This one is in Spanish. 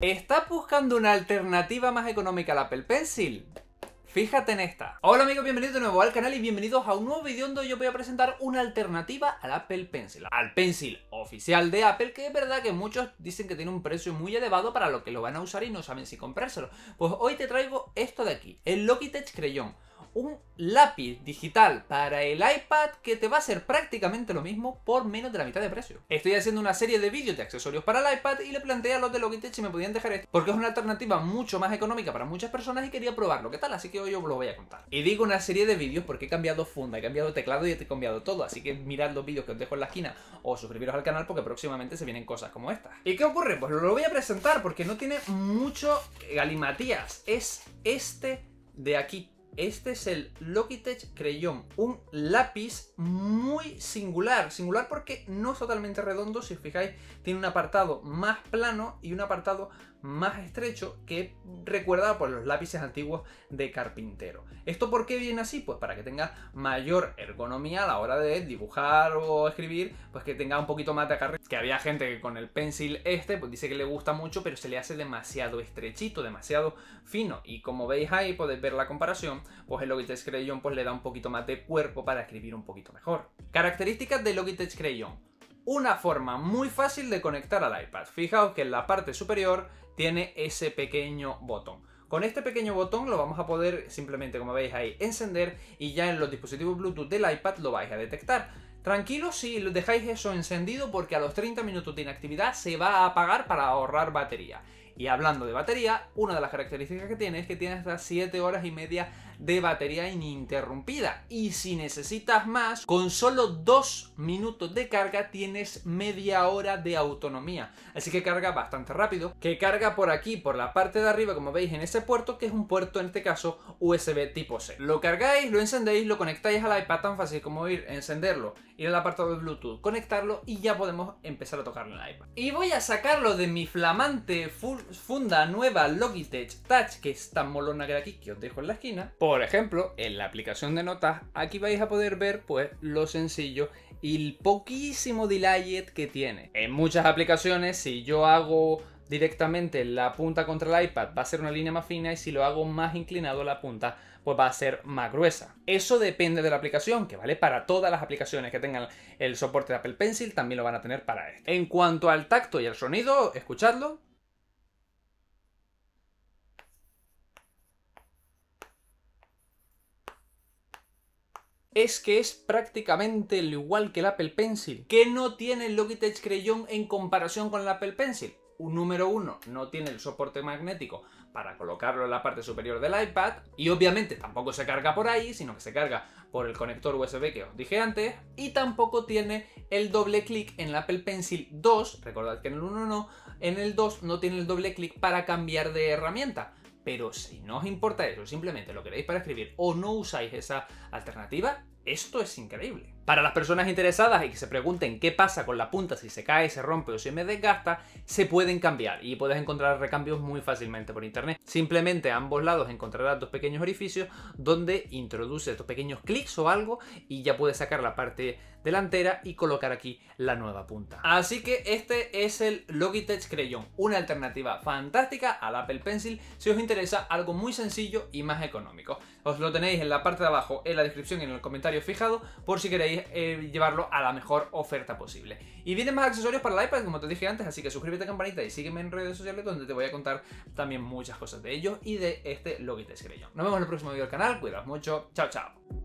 ¿Estás buscando una alternativa más económica al Apple Pencil? Fíjate en esta. Hola amigos, bienvenidos de nuevo al canal y bienvenidos a un nuevo vídeo donde yo voy a presentar una alternativa al Apple Pencil, al Pencil oficial de Apple, que es verdad que muchos dicen que tiene un precio muy elevado para lo que lo van a usar y no saben si comprárselo. Pues hoy te traigo esto de aquí, el Logitech Crayon un lápiz digital para el iPad que te va a hacer prácticamente lo mismo por menos de la mitad de precio. Estoy haciendo una serie de vídeos de accesorios para el iPad y le planteé a los de Logitech si me podían dejar esto, porque es una alternativa mucho más económica para muchas personas y quería probarlo, ¿qué tal? Así que hoy os lo voy a contar. Y digo una serie de vídeos porque he cambiado funda, he cambiado teclado y he cambiado todo, así que mirad los vídeos que os dejo en la esquina o suscribiros al canal porque próximamente se vienen cosas como esta ¿Y qué ocurre? Pues lo voy a presentar porque no tiene mucho galimatías, es este de aquí este es el Logitech Crayon, un lápiz muy singular. Singular porque no es totalmente redondo, si os fijáis, tiene un apartado más plano y un apartado más estrecho que recuerda por los lápices antiguos de carpintero. ¿Esto por qué viene así? Pues para que tenga mayor ergonomía a la hora de dibujar o escribir, pues que tenga un poquito más de acarreo. Que había gente que con el pencil este, pues dice que le gusta mucho, pero se le hace demasiado estrechito, demasiado fino. Y como veis ahí, podéis ver la comparación, pues el Logitech Crayon pues, le da un poquito más de cuerpo para escribir un poquito mejor. Características del Logitech Crayon. Una forma muy fácil de conectar al iPad. Fijaos que en la parte superior tiene ese pequeño botón. Con este pequeño botón lo vamos a poder simplemente, como veis ahí, encender y ya en los dispositivos Bluetooth del iPad lo vais a detectar. Tranquilos si dejáis eso encendido porque a los 30 minutos de inactividad se va a apagar para ahorrar batería. Y hablando de batería, una de las características que tiene es que tiene hasta 7 horas y media de batería ininterrumpida. Y si necesitas más, con solo dos minutos de carga tienes media hora de autonomía. Así que carga bastante rápido, que carga por aquí, por la parte de arriba, como veis en ese puerto, que es un puerto en este caso USB tipo C. Lo cargáis, lo encendéis, lo conectáis al iPad tan fácil como ir, encenderlo, ir al apartado de Bluetooth, conectarlo y ya podemos empezar a tocar en el iPad. Y voy a sacarlo de mi flamante funda nueva Logitech Touch, que es tan molona que aquí, que os dejo en la esquina, por ejemplo, en la aplicación de notas, aquí vais a poder ver pues lo sencillo y el poquísimo delay que tiene. En muchas aplicaciones, si yo hago directamente la punta contra el iPad va a ser una línea más fina y si lo hago más inclinado la punta pues va a ser más gruesa. Eso depende de la aplicación, que vale para todas las aplicaciones que tengan el soporte de Apple Pencil, también lo van a tener para esto. En cuanto al tacto y al sonido, escuchadlo, es que es prácticamente lo igual que el Apple Pencil. que no tiene el Logitech Crayon en comparación con el Apple Pencil? Un número uno, no tiene el soporte magnético para colocarlo en la parte superior del iPad y obviamente tampoco se carga por ahí, sino que se carga por el conector USB que os dije antes y tampoco tiene el doble clic en el Apple Pencil 2, recordad que en el 1 no, en el 2 no tiene el doble clic para cambiar de herramienta, pero si no os importa eso, simplemente lo queréis para escribir o no usáis esa alternativa, esto es increíble. Para las personas interesadas y que se pregunten qué pasa con la punta si se cae, se rompe o si me desgasta, se pueden cambiar y puedes encontrar recambios muy fácilmente por internet. Simplemente a ambos lados encontrarás dos pequeños orificios donde introduces estos pequeños clics o algo y ya puedes sacar la parte delantera y colocar aquí la nueva punta. Así que este es el Logitech Crayon, una alternativa fantástica al Apple Pencil si os interesa algo muy sencillo y más económico. Os lo tenéis en la parte de abajo en la descripción y en el comentario fijado por si queréis eh, llevarlo a la mejor oferta posible. Y vienen más accesorios para el iPad, como te dije antes, así que suscríbete a campanita y sígueme en redes sociales donde te voy a contar también muchas cosas de ellos y de este Logitech Crayon, Nos vemos en el próximo vídeo del canal, cuidaos mucho, chao chao.